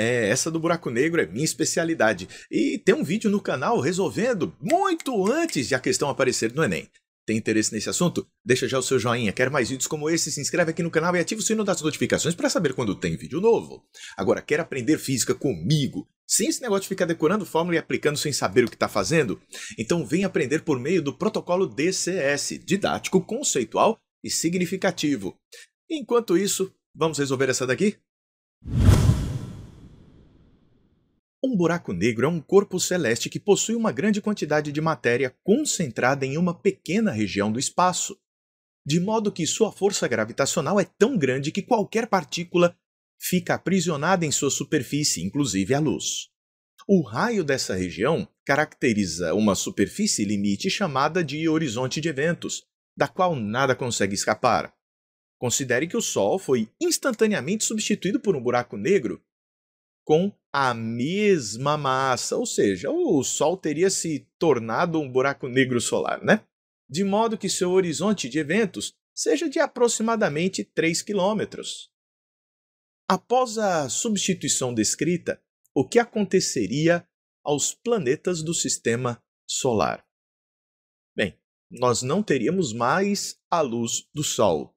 É, essa do buraco negro é minha especialidade. E tem um vídeo no canal resolvendo muito antes de a questão aparecer no Enem. Tem interesse nesse assunto? Deixa já o seu joinha. Quer mais vídeos como esse? Se inscreve aqui no canal e ativa o sino das notificações para saber quando tem vídeo novo. Agora, quer aprender física comigo? Sem esse negócio de ficar decorando fórmula e aplicando sem saber o que está fazendo? Então vem aprender por meio do protocolo DCS, didático, conceitual e significativo. Enquanto isso, vamos resolver essa daqui? Um buraco negro é um corpo celeste que possui uma grande quantidade de matéria concentrada em uma pequena região do espaço, de modo que sua força gravitacional é tão grande que qualquer partícula fica aprisionada em sua superfície, inclusive a luz. O raio dessa região caracteriza uma superfície limite chamada de horizonte de eventos, da qual nada consegue escapar. Considere que o Sol foi instantaneamente substituído por um buraco negro com a mesma massa, ou seja, o Sol teria se tornado um buraco negro solar, né? De modo que seu horizonte de eventos seja de aproximadamente 3 km. Após a substituição descrita, o que aconteceria aos planetas do sistema solar? Bem, nós não teríamos mais a luz do Sol.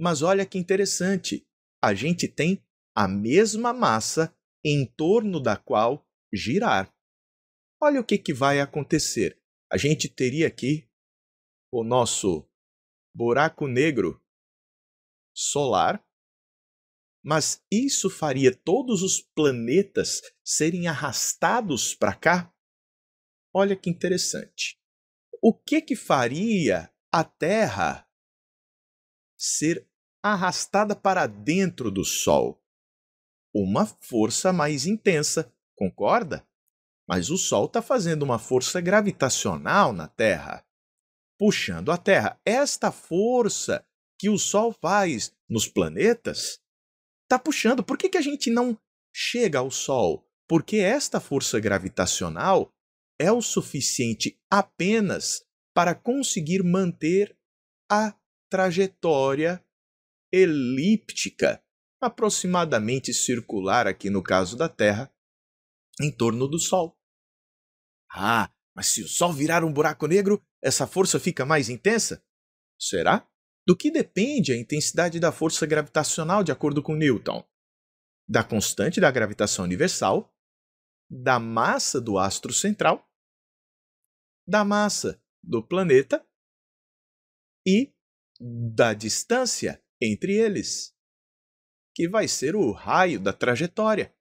Mas olha que interessante, a gente tem a mesma massa em torno da qual girar. Olha o que, que vai acontecer. A gente teria aqui o nosso buraco negro solar, mas isso faria todos os planetas serem arrastados para cá? Olha que interessante. O que que faria a Terra ser arrastada para dentro do Sol? uma força mais intensa, concorda? Mas o Sol está fazendo uma força gravitacional na Terra, puxando a Terra. Esta força que o Sol faz nos planetas está puxando. Por que, que a gente não chega ao Sol? Porque esta força gravitacional é o suficiente apenas para conseguir manter a trajetória elíptica aproximadamente circular aqui no caso da Terra, em torno do Sol. Ah, mas se o Sol virar um buraco negro, essa força fica mais intensa? Será? Do que depende a intensidade da força gravitacional, de acordo com Newton? Da constante da gravitação universal, da massa do astro central, da massa do planeta e da distância entre eles que vai ser o raio da trajetória.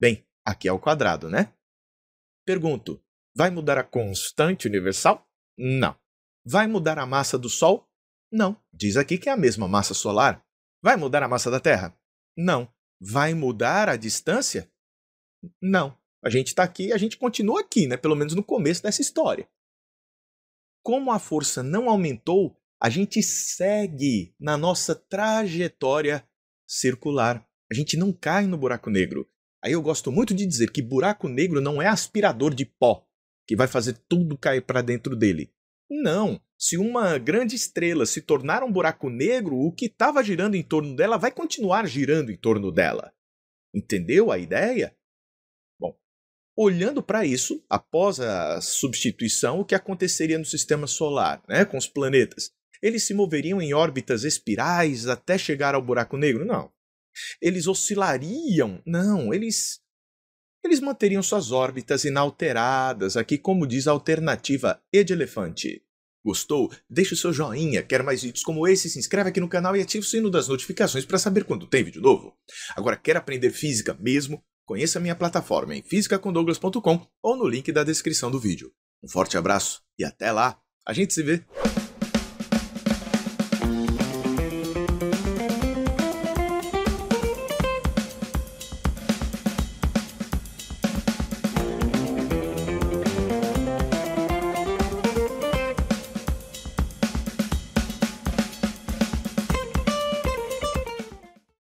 Bem, aqui é o quadrado, né? Pergunto: vai mudar a constante universal? Não. Vai mudar a massa do Sol? Não. Diz aqui que é a mesma massa solar. Vai mudar a massa da Terra? Não. Vai mudar a distância? Não. A gente está aqui, e a gente continua aqui, né? Pelo menos no começo dessa história. Como a força não aumentou, a gente segue na nossa trajetória circular. A gente não cai no buraco negro. Aí eu gosto muito de dizer que buraco negro não é aspirador de pó que vai fazer tudo cair para dentro dele. Não! Se uma grande estrela se tornar um buraco negro, o que estava girando em torno dela vai continuar girando em torno dela. Entendeu a ideia? Bom, olhando para isso, após a substituição, o que aconteceria no sistema solar, né, com os planetas? Eles se moveriam em órbitas espirais até chegar ao buraco negro? Não. Eles oscilariam? Não, eles eles manteriam suas órbitas inalteradas, aqui como diz a alternativa E de elefante. Gostou? Deixe o seu joinha, quer mais vídeos como esse, se inscreve aqui no canal e ative o sino das notificações para saber quando tem vídeo novo. Agora, quer aprender física mesmo? Conheça minha plataforma em fisicacondouglas.com ou no link da descrição do vídeo. Um forte abraço e até lá! A gente se vê!